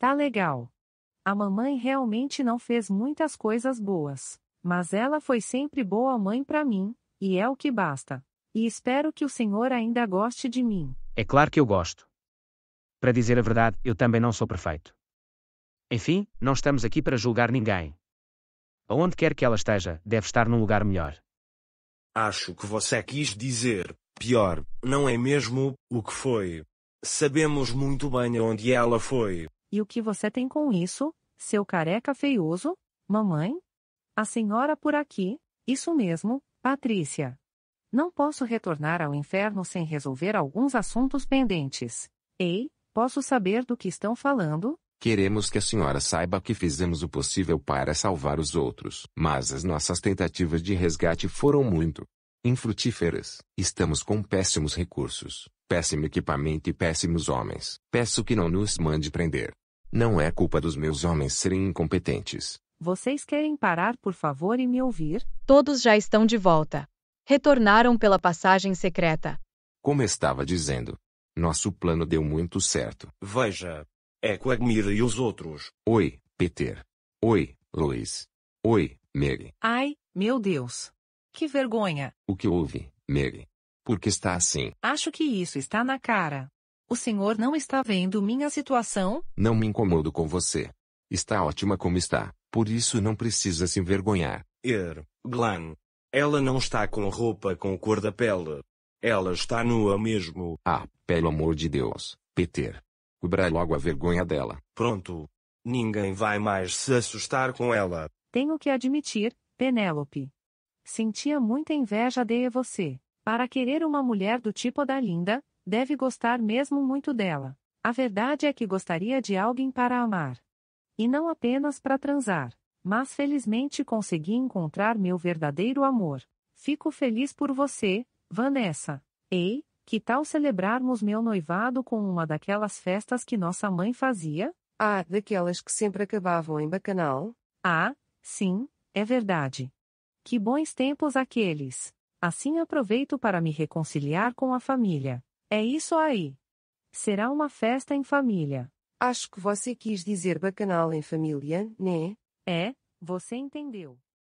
Tá legal. A mamãe realmente não fez muitas coisas boas, mas ela foi sempre boa mãe para mim, e é o que basta. E espero que o senhor ainda goste de mim. É claro que eu gosto. Para dizer a verdade, eu também não sou perfeito. Enfim, não estamos aqui para julgar ninguém. Aonde quer que ela esteja, deve estar num lugar melhor. Acho que você quis dizer, pior, não é mesmo, o que foi. Sabemos muito bem aonde ela foi. E o que você tem com isso, seu careca feioso? Mamãe? A senhora por aqui, isso mesmo, Patrícia. Não posso retornar ao inferno sem resolver alguns assuntos pendentes. Ei, posso saber do que estão falando? Queremos que a senhora saiba que fizemos o possível para salvar os outros, mas as nossas tentativas de resgate foram muito infrutíferas. Estamos com péssimos recursos, péssimo equipamento e péssimos homens. Peço que não nos mande prender. Não é culpa dos meus homens serem incompetentes. Vocês querem parar, por favor, e me ouvir? Todos já estão de volta. Retornaram pela passagem secreta. Como estava dizendo, nosso plano deu muito certo. Veja, é Agmir e os outros. Oi, Peter. Oi, Luiz. Oi, Mary. Ai, meu Deus. Que vergonha. O que houve, Mary? Por que está assim? Acho que isso está na cara. O senhor não está vendo minha situação? Não me incomodo com você. Está ótima como está, por isso não precisa se envergonhar. Er, Glan. Ela não está com roupa com cor da pele. Ela está nua mesmo. Ah, pelo amor de Deus, Peter. Cubra logo a vergonha dela. Pronto. Ninguém vai mais se assustar com ela. Tenho que admitir, Penélope. Sentia muita inveja de você. Para querer uma mulher do tipo da Linda, Deve gostar mesmo muito dela. A verdade é que gostaria de alguém para amar. E não apenas para transar. Mas felizmente consegui encontrar meu verdadeiro amor. Fico feliz por você, Vanessa. Ei, que tal celebrarmos meu noivado com uma daquelas festas que nossa mãe fazia? Ah, daquelas que sempre acabavam em bacanal? Ah, sim, é verdade. Que bons tempos aqueles! Assim aproveito para me reconciliar com a família. É isso aí. Será uma festa em família. Acho que você quis dizer bacanal em família, né? É, você entendeu.